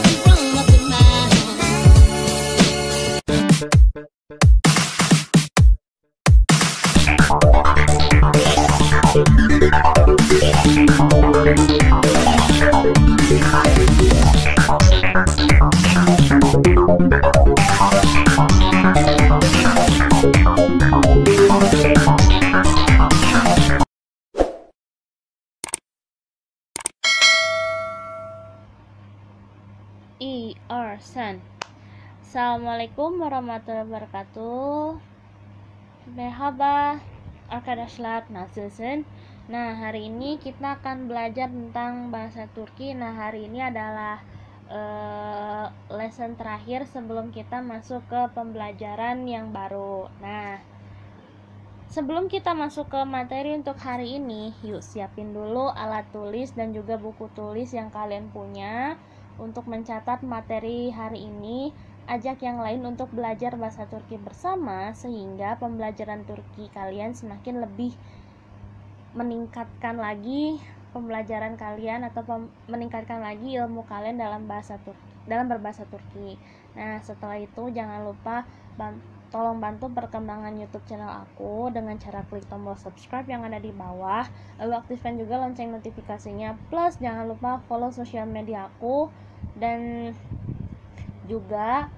I'll Assalamualaikum warahmatullahi wabarakatuh. Merhaba arkadaşlar nasılsın? Nah, hari ini kita akan belajar tentang bahasa Turki. Nah, hari ini adalah uh, lesson terakhir sebelum kita masuk ke pembelajaran yang baru. Nah, Sebelum kita masuk ke materi untuk hari ini, yuk siapin dulu alat tulis dan juga buku tulis yang kalian punya untuk mencatat materi hari ini, ajak yang lain untuk belajar bahasa Turki bersama sehingga pembelajaran Turki kalian semakin lebih meningkatkan lagi pembelajaran kalian atau meningkatkan lagi ilmu kalian dalam bahasa Turki dalam berbahasa Turki. Nah, setelah itu jangan lupa bant tolong bantu perkembangan YouTube channel aku dengan cara klik tombol subscribe yang ada di bawah, lalu aktifkan juga lonceng notifikasinya. Plus jangan lupa follow sosial media aku dan juga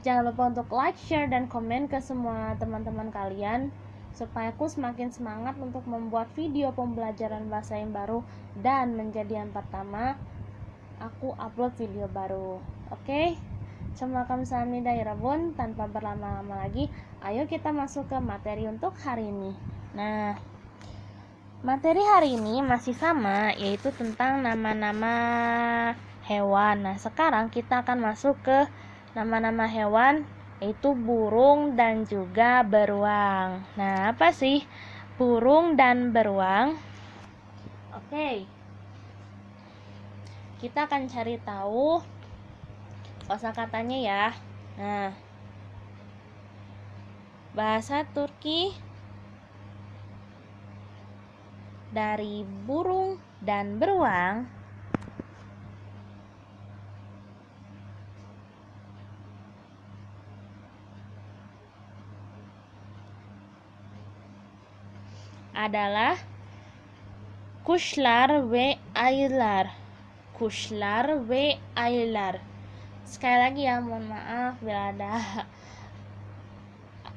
jangan lupa untuk like, share dan komen ke semua teman-teman kalian supaya aku semakin semangat untuk membuat video pembelajaran bahasa yang baru dan menjadi yang pertama aku upload video baru. Oke? Okay? kami dari ya Rebun. Tanpa berlama-lama lagi, ayo kita masuk ke materi untuk hari ini. Nah, materi hari ini masih sama yaitu tentang nama-nama hewan. Nah, sekarang kita akan masuk ke nama-nama hewan yaitu burung dan juga beruang. Nah, apa sih burung dan beruang? Oke. Okay kita akan cari tahu kosakatanya ya. Nah, bahasa Turki dari burung dan beruang adalah kushlar ve ayılar. Kushlar W. Ailar sekali lagi ya mohon maaf bila ada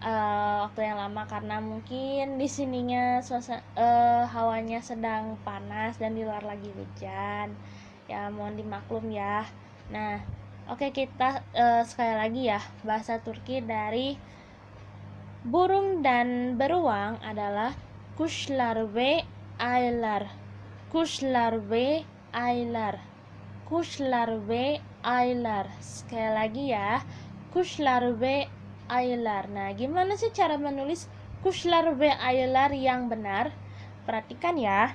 uh, waktu yang lama karena mungkin di sininya suasana uh, eh, hawanya sedang panas dan di luar lagi hujan ya mohon dimaklum ya nah oke okay, kita uh, sekali lagi ya bahasa Turki dari burung dan beruang adalah kushlar ve aylar kushlar ve aylar kuşlar ve aylar sekali lagi ya kuşlar ve aylar nah gimana sih cara menulis kuşlar ve aylar yang benar perhatikan ya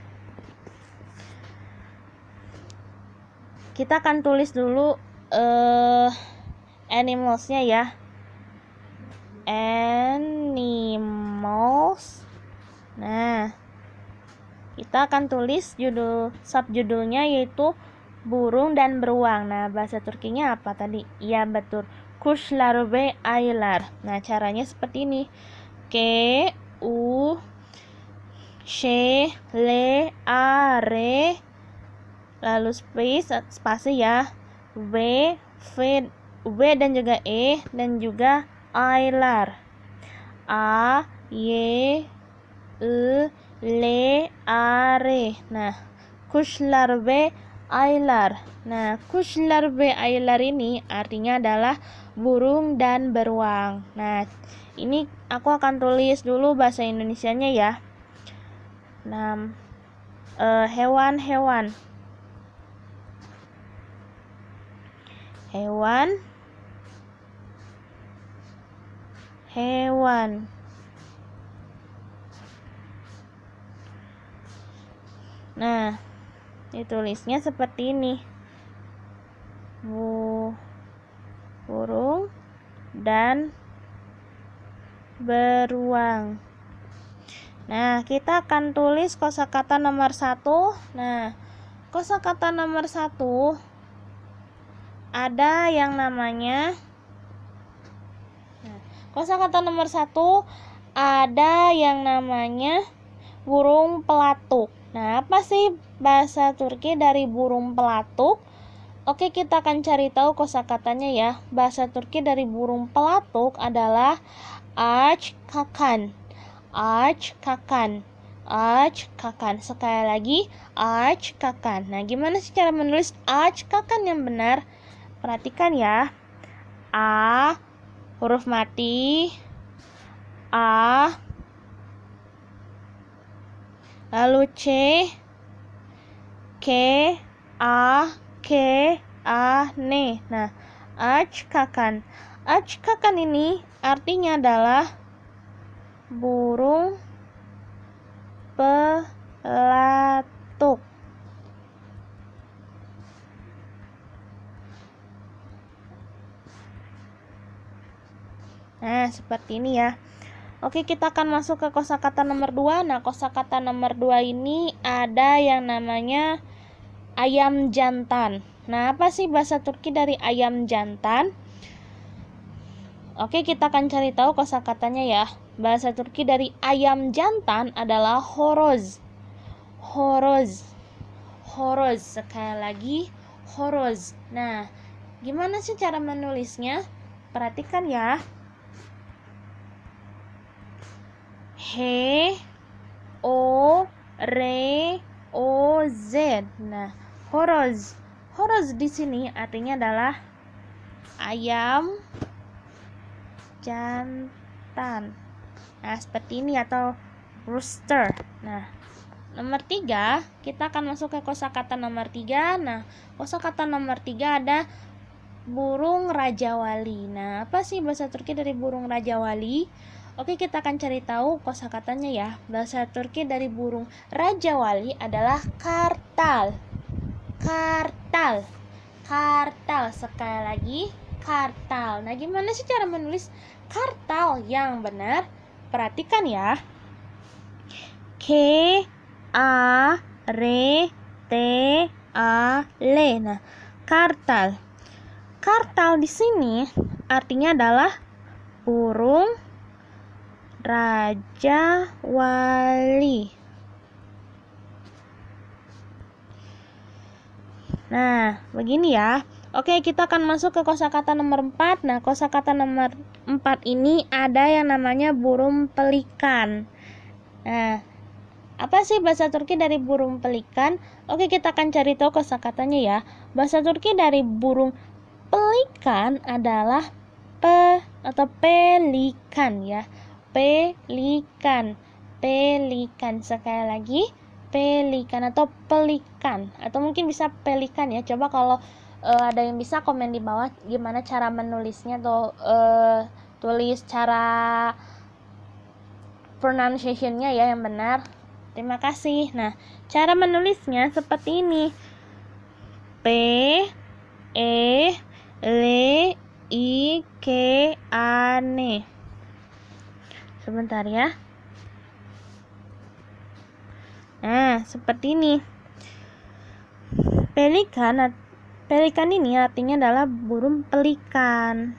kita akan tulis dulu uh, animalsnya ya animals nah kita akan tulis judul sub judulnya yaitu burung dan beruang. Nah, bahasa Turkinya apa tadi? Iya, betul. Kuş larve aylar. Nah, caranya seperti ini. K U C L A R lalu space spasi ya. V V W dan juga E dan juga aylar. A Y E le are nah kushlar be aylar Nah, kushlar be aylar ini artinya adalah burung dan beruang. Nah, ini aku akan tulis dulu bahasa Indonesianya ya. nah Uh, hewan-hewan. Hewan. hewan. Nah, ditulisnya seperti ini. Bu, burung dan beruang. Nah, kita akan tulis kosakata nomor satu. Nah, kosakata nomor satu ada yang namanya nah, kosakata nomor satu ada yang namanya burung pelatuk Nah, apa sih bahasa Turki dari burung pelatuk? Oke, kita akan cari tahu kosakatanya ya. Bahasa Turki dari burung pelatuk adalah aç kakan. Aç kakan. Aç kakan. Sekali lagi, aç kakan. Nah, gimana sih cara menulis aç kakan yang benar? Perhatikan ya. A huruf mati. A Lalu C K A K A N. Nah, ajkakan. Ajkakan ini artinya adalah burung pelatuk. Nah, seperti ini ya. Oke, kita akan masuk ke kosakata nomor 2. Nah, kosakata nomor 2 ini ada yang namanya ayam jantan. Nah, apa sih bahasa Turki dari ayam jantan? Oke, kita akan cari tahu kosakatanya ya. Bahasa Turki dari ayam jantan adalah horoz. Horoz. Horoz. Sekali lagi, horoz. Nah, gimana sih cara menulisnya? Perhatikan ya. H O R O Z. Nah, horoz. Horoz di sini artinya adalah ayam jantan. Nah, seperti ini atau rooster. Nah, nomor tiga kita akan masuk ke kosakata nomor tiga. Nah, kosakata nomor tiga ada burung raja wali. Nah, apa sih bahasa Turki dari burung raja wali? Oke, kita akan cari tahu kosakatanya ya. Bahasa Turki dari burung raja wali adalah kartal. Kartal. Kartal sekali lagi kartal. Nah, gimana sih cara menulis kartal yang benar? Perhatikan ya. K A R T A L. Nah, kartal. Kartal di sini artinya adalah burung Raja Wali. Nah, begini ya. Oke, kita akan masuk ke kosa kata nomor 4. Nah, kosa kata nomor 4 ini ada yang namanya burung pelikan. Nah, apa sih bahasa Turki dari burung pelikan? Oke, kita akan cari tahu kosakatanya ya. Bahasa Turki dari burung pelikan adalah pe atau pelikan ya pelikan pelikan sekali lagi pelikan atau pelikan atau mungkin bisa pelikan ya coba kalau uh, ada yang bisa komen di bawah gimana cara menulisnya atau uh, tulis cara pronunciationnya ya yang benar terima kasih nah cara menulisnya seperti ini p e l i k a n e sebentar ya nah seperti ini pelikan pelikan ini artinya adalah burung pelikan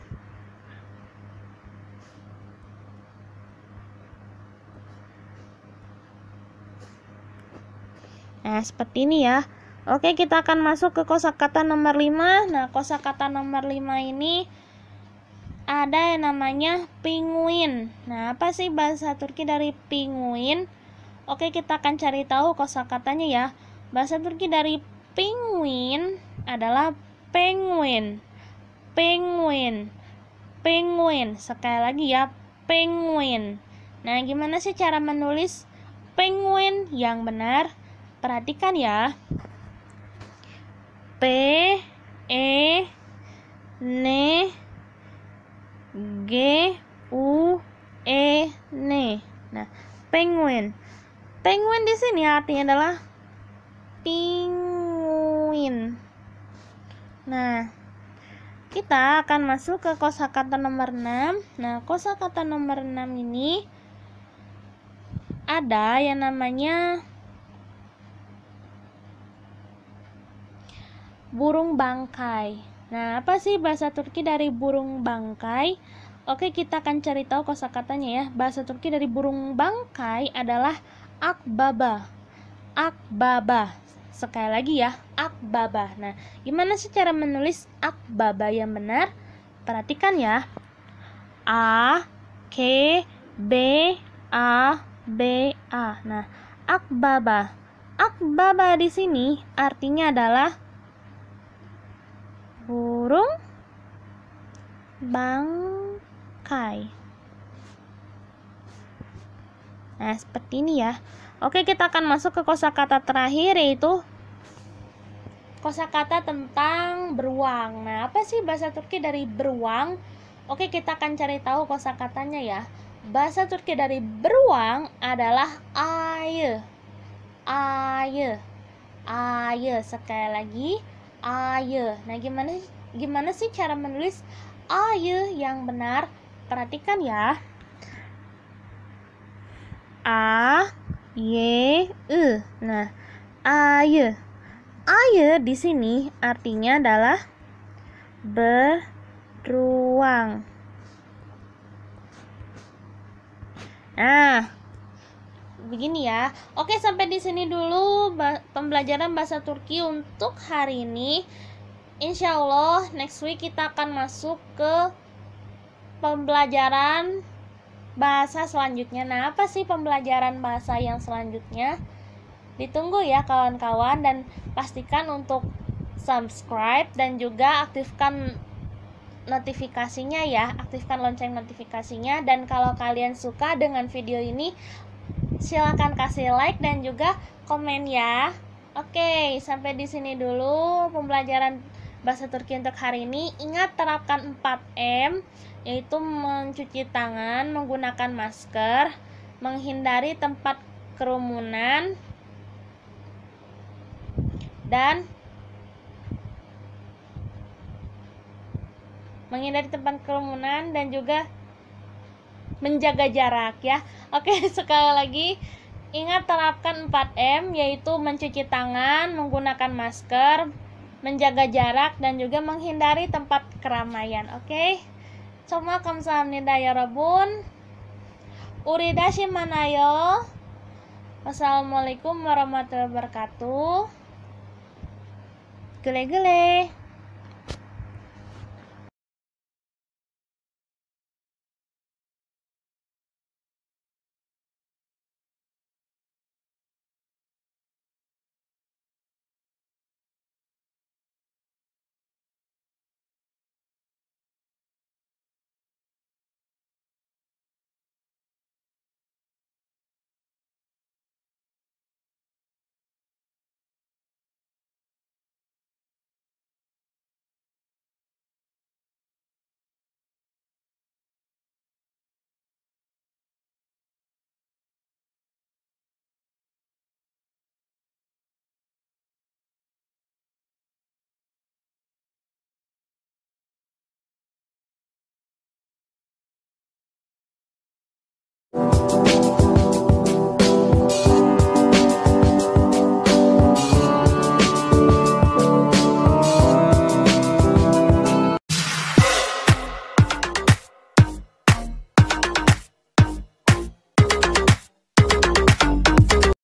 Nah, seperti ini ya. Oke, kita akan masuk ke kosakata nomor 5. Nah, kosakata nomor 5 ini ada yang namanya penguin. Nah, apa sih bahasa Turki dari penguin? Oke, kita akan cari tahu kosakatanya ya. Bahasa Turki dari penguin adalah penguin. Penguin. Penguin. Sekali lagi ya, penguin. Nah, gimana sih cara menulis penguin yang benar? Perhatikan ya. P E N G U E N. E. Nah, penguin. Penguin di sini artinya adalah penguin. Nah, kita akan masuk ke kosakata nomor 6. Nah, kosakata nomor 6 ini ada yang namanya burung bangkai. Nah, apa sih bahasa Turki dari burung bangkai? Oke, kita akan cari tahu kosakatanya ya. Bahasa Turki dari burung bangkai adalah akbaba. Akbaba. Sekali lagi ya, akbaba. Nah, gimana sih cara menulis akbaba yang benar? Perhatikan ya. A K B A B A. Nah, akbaba. Akbaba di sini artinya adalah burung bangkai. Nah, seperti ini ya. Oke, kita akan masuk ke kosakata terakhir yaitu kosakata tentang beruang. Nah, apa sih bahasa Turki dari beruang? Oke, kita akan cari tahu kosakatanya ya. Bahasa Turki dari beruang adalah aye. Aye. Aye. Sekali lagi, aye. Nah, gimana gimana sih cara menulis aye yang benar? Perhatikan ya. A y e. Nah, aye. Aye di sini artinya adalah beruang. Nah, begini ya. Oke, sampai di sini dulu pembelajaran bahasa Turki untuk hari ini. Insya Allah, next week kita akan masuk ke pembelajaran bahasa selanjutnya. Nah, apa sih pembelajaran bahasa yang selanjutnya? Ditunggu ya kawan-kawan dan pastikan untuk subscribe dan juga aktifkan notifikasinya ya, aktifkan lonceng notifikasinya dan kalau kalian suka dengan video ini, silahkan kasih like dan juga komen ya. Oke, sampai di sini dulu pembelajaran bahasa Turki untuk hari ini. Ingat terapkan 4M, yaitu mencuci tangan menggunakan masker, menghindari tempat kerumunan, dan menghindari tempat kerumunan dan juga menjaga jarak ya. Oke, sekali lagi ingat terapkan 4M yaitu mencuci tangan, menggunakan masker, menjaga jarak dan juga menghindari tempat keramaian. Oke. Semua kamsahamnida ya rabun. Uridashi manayo. Wassalamualaikum warahmatullahi wabarakatuh. Gele-gele.